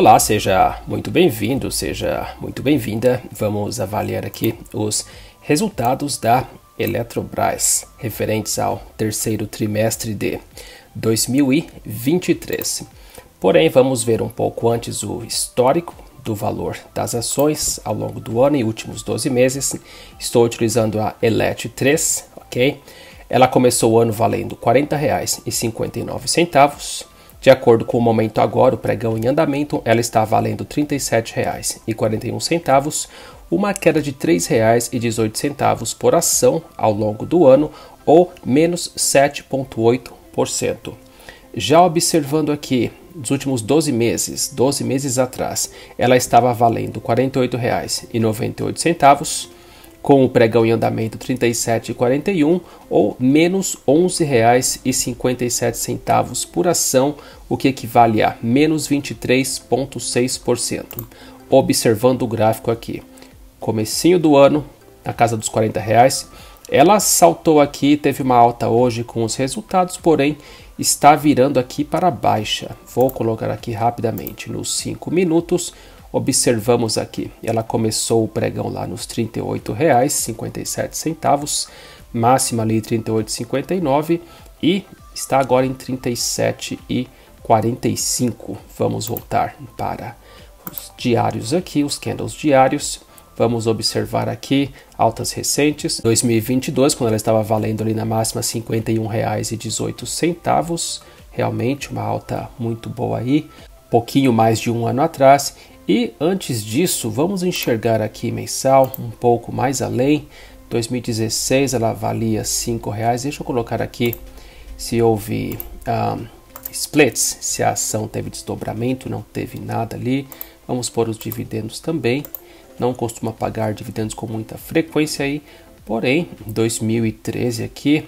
Olá, seja muito bem-vindo, seja muito bem-vinda. Vamos avaliar aqui os resultados da Eletrobras referentes ao terceiro trimestre de 2023. Porém, vamos ver um pouco antes o histórico do valor das ações ao longo do ano e últimos 12 meses. Estou utilizando a ELET 3, ok? Ela começou o ano valendo R$ 40,59 de acordo com o momento agora, o pregão em andamento, ela está valendo R$ 37,41, uma queda de R$ 3,18 por ação ao longo do ano, ou menos 7,8%. Já observando aqui, nos últimos 12 meses, 12 meses atrás, ela estava valendo R$ 48,98 com o pregão em andamento 37,41 ou menos R$ 11,57 por ação, o que equivale a menos 23,6%. Observando o gráfico aqui, comecinho do ano, na casa dos R$ 40,00, ela saltou aqui, teve uma alta hoje com os resultados, porém está virando aqui para baixa. Vou colocar aqui rapidamente nos 5 minutos, observamos aqui. Ela começou o pregão lá nos R$ 38,57, máxima ali R$ 38,59 e está agora em R$ 37,45. Vamos voltar para os diários aqui, os candles diários. Vamos observar aqui altas recentes. 2022, quando ela estava valendo ali na máxima R$ 51,18, realmente uma alta muito boa aí pouquinho mais de um ano atrás e antes disso, vamos enxergar aqui mensal um pouco mais além. 2016 ela valia R$ 5,00. Deixa eu colocar aqui se houve um, splits, se a ação teve desdobramento, não teve nada ali. Vamos pôr os dividendos também. Não costuma pagar dividendos com muita frequência aí. Porém, 2013 aqui,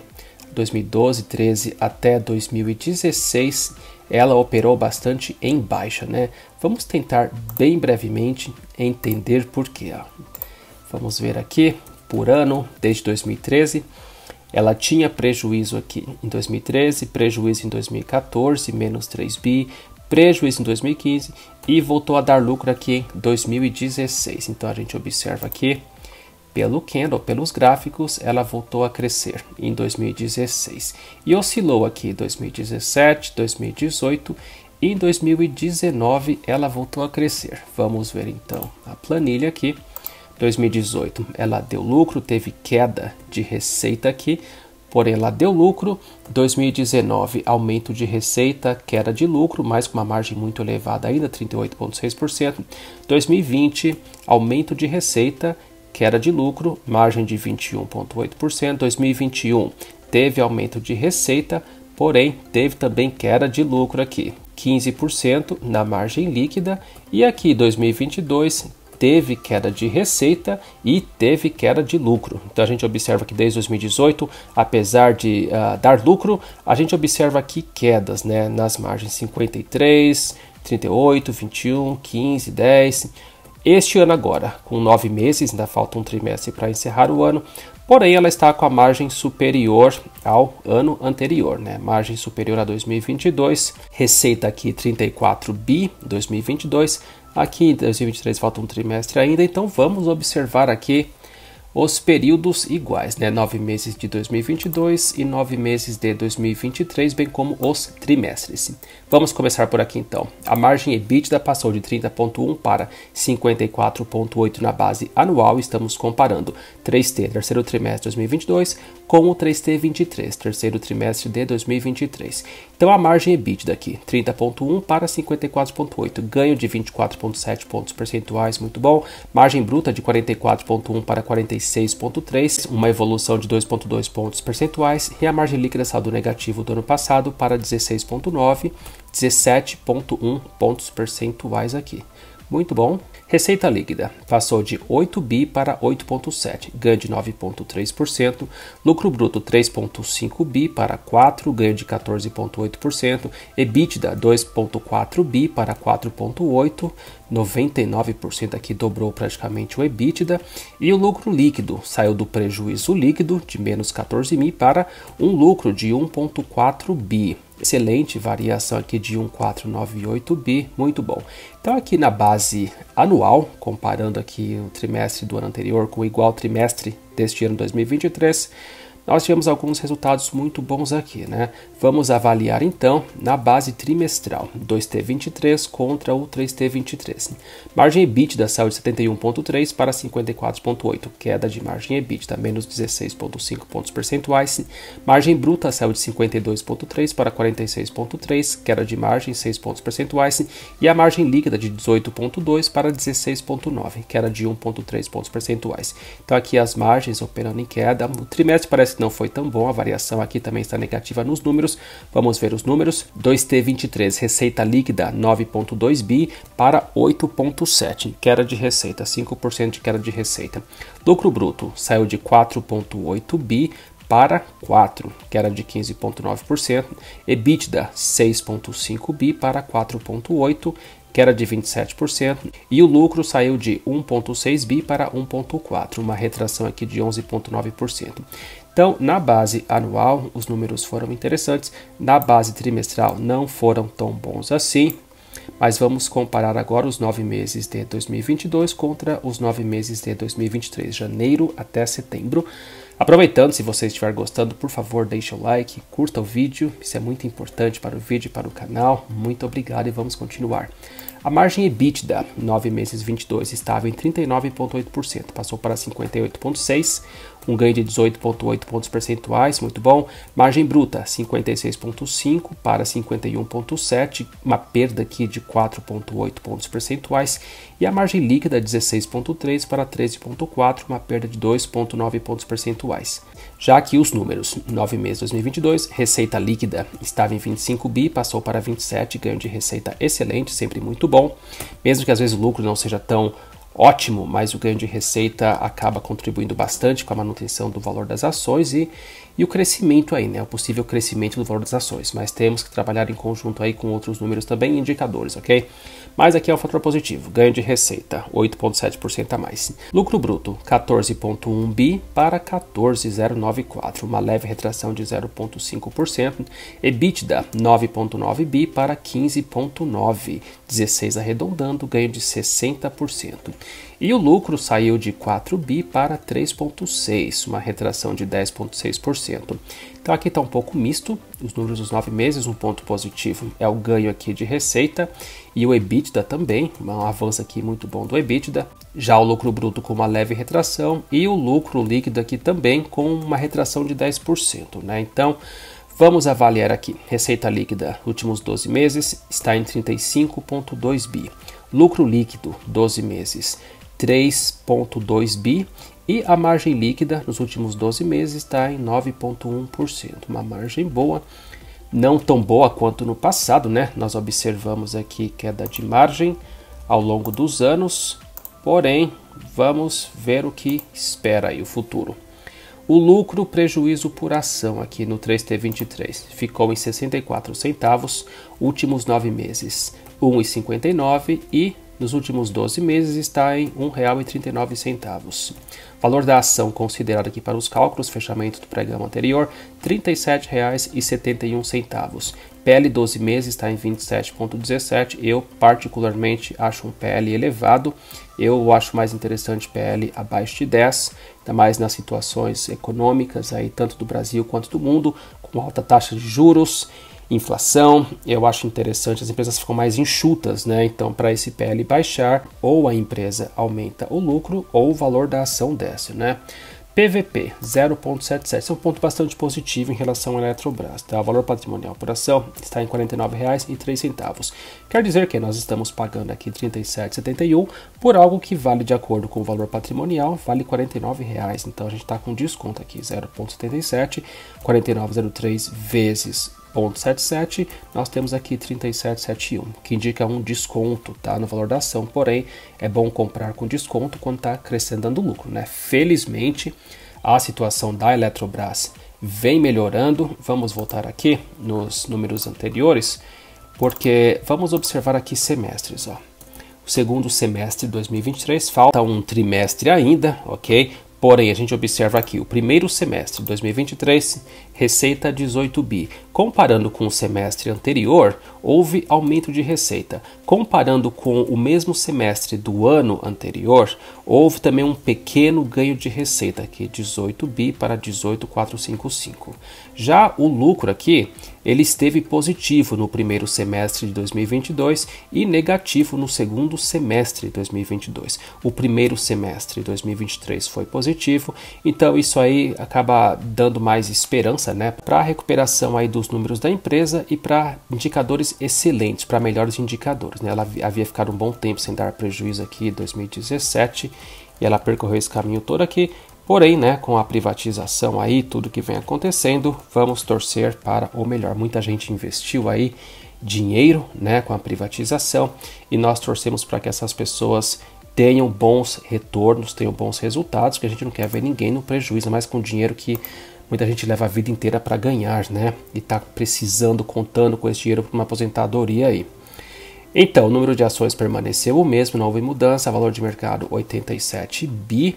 2012, 13 até 2016, ela operou bastante em baixa, né? Vamos tentar bem brevemente entender por quê. Vamos ver aqui por ano, desde 2013, ela tinha prejuízo aqui em 2013, prejuízo em 2014, menos 3 bi, prejuízo em 2015 e voltou a dar lucro aqui em 2016. Então a gente observa aqui pelo candle, pelos gráficos, ela voltou a crescer em 2016 e oscilou aqui em 2017, 2018 e em 2019 ela voltou a crescer. Vamos ver então a planilha aqui. 2018 ela deu lucro, teve queda de receita aqui, porém ela deu lucro. 2019 aumento de receita, queda de lucro, mas com uma margem muito elevada ainda, 38,6%. 2020 aumento de receita queda de lucro, margem de 21,8%. 2021 teve aumento de receita, porém teve também queda de lucro aqui, 15% na margem líquida. E aqui 2022 teve queda de receita e teve queda de lucro. Então a gente observa que desde 2018, apesar de uh, dar lucro, a gente observa aqui quedas né, nas margens 53, 38, 21, 15, 10 este ano agora. Com nove meses, ainda falta um trimestre para encerrar o ano, porém ela está com a margem superior ao ano anterior, né? Margem superior a 2022, receita aqui 34 bi 2022, aqui em 2023 falta um trimestre ainda, então vamos observar aqui os períodos iguais, né? Nove meses de 2022 e nove meses de 2023, bem como os trimestres. Vamos começar por aqui então. A margem EBITDA passou de 30,1 para 54,8 na base anual. Estamos comparando 3T, terceiro trimestre de 2022, com o 3T23, terceiro trimestre de 2023. Então a margem EBITDA aqui, 30.1 para 54.8, ganho de 24.7 pontos percentuais, muito bom. Margem bruta de 44.1 para 46.3, uma evolução de 2.2 pontos percentuais e a margem líquida saldo negativo do ano passado para 16.9, 17.1 pontos percentuais aqui. Muito bom, Receita líquida passou de 8 bi para 8,7, ganho de 9,3%, lucro bruto 3,5 bi para 4, ganho de 14,8%, EBITDA 2,4 bi para 4,8, 99% aqui dobrou praticamente o EBITDA, e o lucro líquido saiu do prejuízo líquido de menos 14 bi para um lucro de 1,4 bi. Excelente variação aqui de 1498B, muito bom. Então aqui na base anual, comparando aqui o trimestre do ano anterior com o igual trimestre deste ano 2023, nós tivemos alguns resultados muito bons aqui, né? Vamos avaliar então na base trimestral, 2T23 contra o 3T23. Margem EBITDA saiu de 71.3 para 54.8, queda de margem EBITDA menos 16.5 pontos percentuais. Margem bruta saiu de 52.3 para 46.3, queda de margem 6 pontos percentuais e a margem líquida de 18.2 para 16.9, queda de 1.3 pontos percentuais. Então aqui as margens operando em queda, o trimestre parece dólares, não foi tão bom, a variação aqui também está negativa nos números. Vamos ver os números. 2T23, receita líquida 9.2 bi para 8.7, queda de receita, 5% de queda de receita. Lucro bruto saiu de 4.8 bi para 4, que era de 15,9%, EBITDA 6,5 bi para 4,8, que era de 27%, e o lucro saiu de 1,6 bi para 1,4, uma retração aqui de 11,9%. Então, na base anual, os números foram interessantes, na base trimestral não foram tão bons assim, mas vamos comparar agora os nove meses de 2022 contra os nove meses de 2023, janeiro até setembro. Aproveitando, se você estiver gostando, por favor, deixe o like, curta o vídeo, isso é muito importante para o vídeo e para o canal. Muito obrigado e vamos continuar. A margem EBITDA, 9 meses 22, estava em 39,8%, passou para 58,6% um ganho de 18,8 pontos percentuais, muito bom. Margem bruta, 56,5 para 51,7, uma perda aqui de 4,8 pontos percentuais. E a margem líquida, 16,3 para 13,4, uma perda de 2,9 pontos percentuais. Já aqui os números, 9 meses 2022, receita líquida estava em 25 bi, passou para 27, ganho de receita excelente, sempre muito bom. Mesmo que às vezes o lucro não seja tão ótimo, mas o ganho de receita acaba contribuindo bastante com a manutenção do valor das ações e, e o crescimento aí, né? O possível crescimento do valor das ações. Mas temos que trabalhar em conjunto aí com outros números também, indicadores, ok? Mas aqui é um fator positivo, ganho de receita, 8,7% a mais. Lucro bruto, 14,1 bi para 14,094, uma leve retração de 0,5%. EBITDA, 9,9 bi para 15,9, 16 arredondando, ganho de 60%. E o lucro saiu de 4 bi para 3,6, uma retração de 10,6%. Então aqui está um pouco misto, os números dos nove meses, um ponto positivo é o ganho aqui de receita e o EBITDA também, um avanço aqui muito bom do EBITDA. Já o lucro bruto com uma leve retração e o lucro líquido aqui também com uma retração de 10%. Né? Então Vamos avaliar aqui. Receita líquida, últimos 12 meses, está em 35,2 bi lucro líquido 12 meses 3,2 bi e a margem líquida nos últimos 12 meses está em 9,1%, uma margem boa, não tão boa quanto no passado, né? Nós observamos aqui queda de margem ao longo dos anos, porém vamos ver o que espera aí o futuro. O lucro prejuízo por ação aqui no 3T23 ficou em 64 centavos, últimos nove meses, 1,59 e nos últimos 12 meses está em R$ 1,39. Valor da ação considerado aqui para os cálculos, fechamento do pregão anterior, R$ 37,71. PL 12 meses está em 27,17. Eu, particularmente, acho um PL elevado. Eu acho mais interessante PL abaixo de 10, ainda mais nas situações econômicas aí, tanto do Brasil quanto do mundo, com alta taxa de juros inflação. Eu acho interessante, as empresas ficam mais enxutas, né? Então, para esse PL baixar, ou a empresa aumenta o lucro ou o valor da ação desce, né? PVP 0,77, é um ponto bastante positivo em relação à Eletrobras. Tá? O valor patrimonial por ação está em R$ 49,03. Quer dizer que nós estamos pagando aqui R$ 37,71 por algo que vale de acordo com o valor patrimonial, vale R$ 49,00. Então a gente está com desconto aqui 0,77, 49,03 vezes 37,77, nós temos aqui 37,71, que indica um desconto tá, no valor da ação. Porém, é bom comprar com desconto quando está crescendo dando lucro. Né? Felizmente, a situação da Eletrobras vem melhorando. Vamos voltar aqui nos números anteriores, porque vamos observar aqui semestres. Ó. O segundo semestre de 2023 falta um trimestre ainda, ok? Porém, a gente observa aqui o primeiro semestre de 2023, receita 18 bi. Comparando com o semestre anterior, houve aumento de receita. Comparando com o mesmo semestre do ano anterior, houve também um pequeno ganho de receita, aqui 18 bi para 18,455. Já o lucro aqui ele esteve positivo no primeiro semestre de 2022 e negativo no segundo semestre de 2022. O primeiro semestre de 2023 foi positivo, então isso aí acaba dando mais esperança né, para a recuperação aí dos números da empresa e para indicadores excelentes, para melhores indicadores. Né? Ela havia ficado um bom tempo sem dar prejuízo aqui em 2017 e ela percorreu esse caminho todo aqui Porém, né, com a privatização aí, tudo que vem acontecendo, vamos torcer para o melhor. Muita gente investiu aí dinheiro, né, com a privatização, e nós torcemos para que essas pessoas tenham bons retornos, tenham bons resultados, que a gente não quer ver ninguém no prejuízo, mas com dinheiro que muita gente leva a vida inteira para ganhar, né? E tá precisando, contando com esse dinheiro para uma aposentadoria aí. Então, o número de ações permaneceu o mesmo, não houve mudança, valor de mercado 87 bi.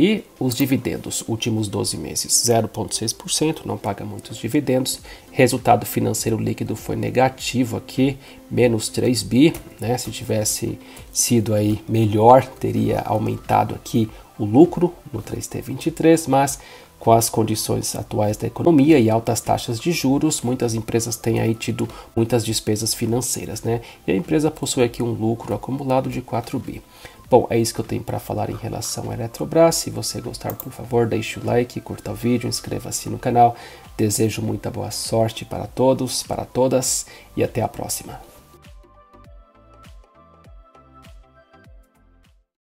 E os dividendos, últimos 12 meses, 0,6%, não paga muitos dividendos. Resultado financeiro líquido foi negativo aqui, menos 3 bi, né? Se tivesse sido aí melhor, teria aumentado aqui o lucro no 3T23, mas com as condições atuais da economia e altas taxas de juros, muitas empresas têm aí tido muitas despesas financeiras, né? E a empresa possui aqui um lucro acumulado de 4 bi. Bom, é isso que eu tenho para falar em relação à Eletrobras. Se você gostar, por favor, deixe o like, curta o vídeo, inscreva-se no canal. Desejo muita boa sorte para todos, para todas e até a próxima.